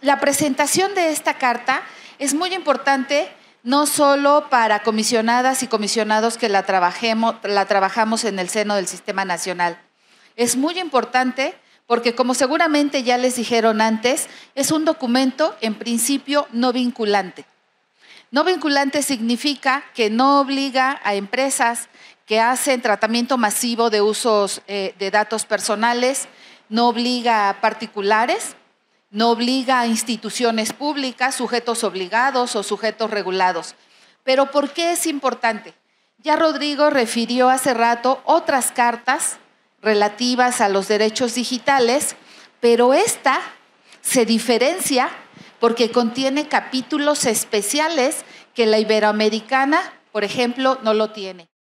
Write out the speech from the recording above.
la presentación de esta carta es muy importante no solo para comisionadas y comisionados que la, trabajamos en el seno del Sistema Nacional. Es muy importante porque, como seguramente ya les dijeron antes, es un documento en principio no vinculante. No vinculante significa que no obliga a empresas que hacen tratamiento masivo de usos eh, de datos personales, no obliga a particulares, no obliga a instituciones públicas, sujetos obligados o sujetos regulados. Pero ¿por qué es importante? Ya Rodrigo refirió hace rato otras cartas relativas a los derechos digitales, pero esta se diferencia porque contiene capítulos especiales que la iberoamericana, por ejemplo, no lo tiene.